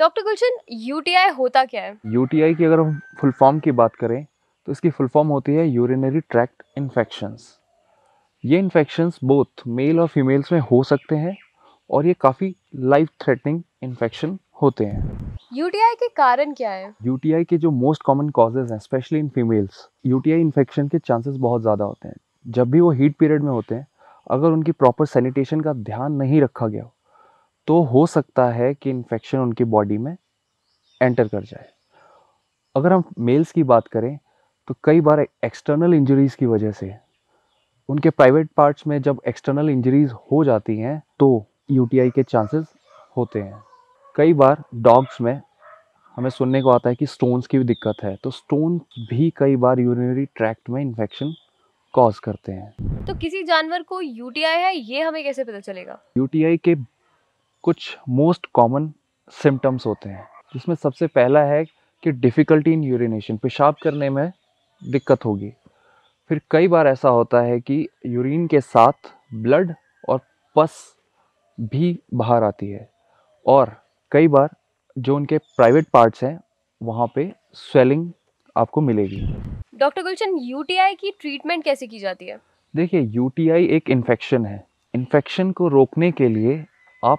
doctor Gulshan UTI होता क्या है यूटीआई की अगर हम फुल फॉर्म की बात करें तो इसकी फुल फॉर्म होती है यूरिनरी ट्रैक्ट इन्फेक्शंस ये इन्फेक्शंस बोथ मेल और फीमेल्स में हो सकते हैं और ये काफ़ी लाइफ थ्रेटनिंग इन्फेक्शन होते हैं यू के कारण क्या है यूटीआई के जो मोस्ट कॉमन कॉजेज हैं स्पेशली इन फीमेल्स आई इन्फेक्शन के चांसेस बहुत ज़्यादा होते हैं जब भी वो हीट पीरियड में होते हैं अगर उनकी प्रॉपर सैनिटेशन का ध्यान नहीं रखा गया तो हो सकता है कि इन्फेक्शन उनकी बॉडी में एंटर कर जाए अगर हम मेल्स की बात करें तो कई बार एक्सटर्नल इंजरीज़ की वजह से उनके प्राइवेट पार्ट्स में जब एक्सटर्नल इंजरीज़ हो जाती हैं तो यू के चांसेस होते हैं कई बार डॉग्स में हमें सुनने को आता है कि स्टोन्स की भी दिक्कत है तो स्टोन भी कई बार यूरिनरी ट्रैक्ट में इन्फेक्शन कॉज करते हैं तो किसी जानवर को यूटीआई है ये हमें कैसे पता चलेगा यूटीआई के कुछ मोस्ट कॉमन सिम्टम्स होते हैं जिसमें सबसे पहला है कि डिफ़िकल्टी इन यूरिनेशन पेशाब करने में दिक्कत होगी फिर कई बार ऐसा होता है कि यूरिन के साथ ब्लड और पस भी बाहर आती है और कई बार जो उनके प्राइवेट पार्ट्स हैं वहाँ पे स्वेलिंग आपको मिलेगी डॉक्टर गुलशन यूटीआई की ट्रीटमेंट कैसे की जाती है देखिए यूटीआई एक इन्फेक्शन है इन्फेक्शन को रोकने के लिए आप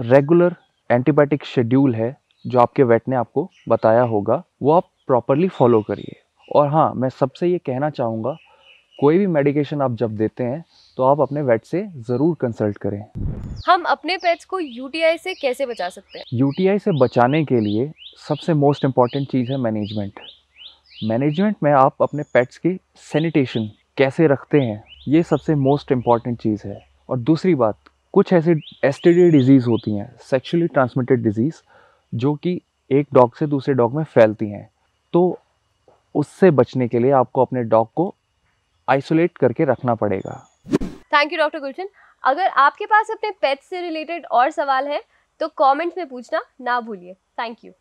रेगुलर एंटीबायोटिक शेड्यूल है जो आपके वेट ने आपको बताया होगा वो आप प्रॉपरली फॉलो करिए और हाँ मैं सबसे ये कहना चाहूँगा कोई भी मेडिकेशन आप जब देते हैं तो आप अपने वेट से ज़रूर कंसल्ट करें हम अपने पेट्स को यूटीआई से कैसे बचा सकते हैं यूटीआई से बचाने के लिए सबसे मोस्ट इम्पॉर्टेंट चीज़ है मैनेजमेंट मैनेजमेंट में आप अपने पेट्स की सैनिटेशन कैसे रखते हैं ये सबसे मोस्ट इम्पॉर्टेंट चीज़ है और दूसरी बात कुछ ऐसे एस डिजीज़ होती हैं सेक्शुअली ट्रांसमिटेड डिजीज़ जो कि एक डॉग से दूसरे डॉग में फैलती हैं तो उससे बचने के लिए आपको अपने डॉग को आइसोलेट करके रखना पड़ेगा थैंक यू डॉक्टर गुलशन अगर आपके पास अपने पेट से रिलेटेड और सवाल है तो कमेंट में पूछना ना भूलिए थैंक यू